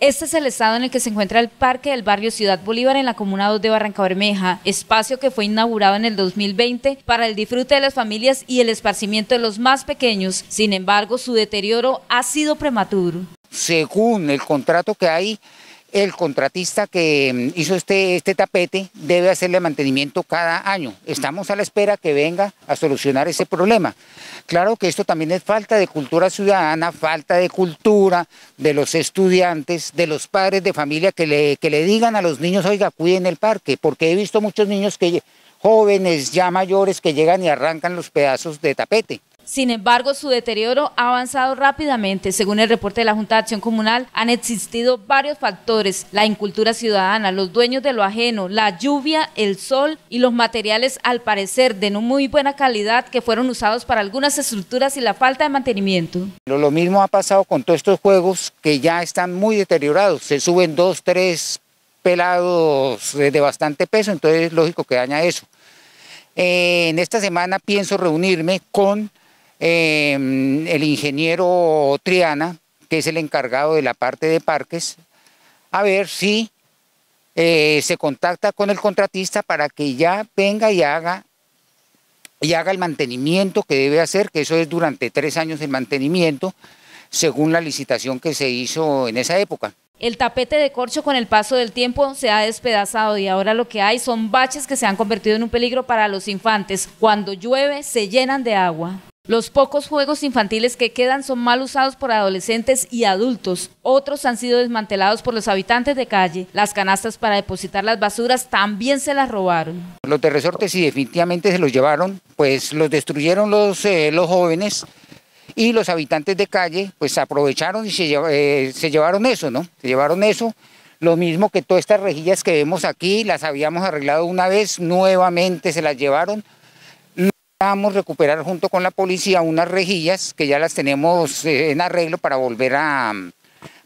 Este es el estado en el que se encuentra el Parque del Barrio Ciudad Bolívar en la Comuna 2 de Barranca Bermeja, espacio que fue inaugurado en el 2020 para el disfrute de las familias y el esparcimiento de los más pequeños. Sin embargo, su deterioro ha sido prematuro. Según el contrato que hay, el contratista que mm, hizo este, este tapete debe hacerle mantenimiento cada año. Estamos a la espera que venga a solucionar ese problema. Claro que esto también es falta de cultura ciudadana, falta de cultura de los estudiantes, de los padres de familia que le, que le digan a los niños, oiga, cuiden el parque, porque he visto muchos niños que, jóvenes ya mayores que llegan y arrancan los pedazos de tapete. Sin embargo, su deterioro ha avanzado rápidamente. Según el reporte de la Junta de Acción Comunal, han existido varios factores, la incultura ciudadana, los dueños de lo ajeno, la lluvia, el sol y los materiales al parecer de no muy buena calidad que fueron usados para algunas estructuras y la falta de mantenimiento. Lo mismo ha pasado con todos estos juegos que ya están muy deteriorados. Se suben dos, tres pelados de bastante peso, entonces es lógico que daña eso. Eh, en esta semana pienso reunirme con Em, el ingeniero Triana, que es el encargado de la parte de parques, a ver si eh, se contacta con el contratista para que ya venga y haga, y haga el mantenimiento que debe hacer, que eso es durante tres años el mantenimiento, según la licitación que se hizo en esa época. El tapete de corcho con el paso del tiempo se ha despedazado y ahora lo que hay son baches que se han convertido en un peligro para los infantes. Cuando llueve se llenan de agua. Los pocos juegos infantiles que quedan son mal usados por adolescentes y adultos. Otros han sido desmantelados por los habitantes de calle. Las canastas para depositar las basuras también se las robaron. Los de resortes sí definitivamente se los llevaron, pues los destruyeron los, eh, los jóvenes y los habitantes de calle pues aprovecharon y se, eh, se llevaron eso, ¿no? Se llevaron eso. Lo mismo que todas estas rejillas que vemos aquí, las habíamos arreglado una vez, nuevamente se las llevaron. Vamos a recuperar junto con la policía unas rejillas que ya las tenemos eh, en arreglo para volver a,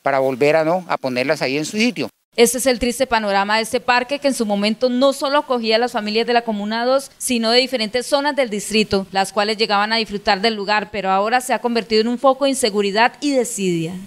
para volver a, ¿no? a ponerlas ahí en su sitio. Este es el triste panorama de este parque que en su momento no solo acogía a las familias de la Comuna 2, sino de diferentes zonas del distrito, las cuales llegaban a disfrutar del lugar, pero ahora se ha convertido en un foco de inseguridad y desidia.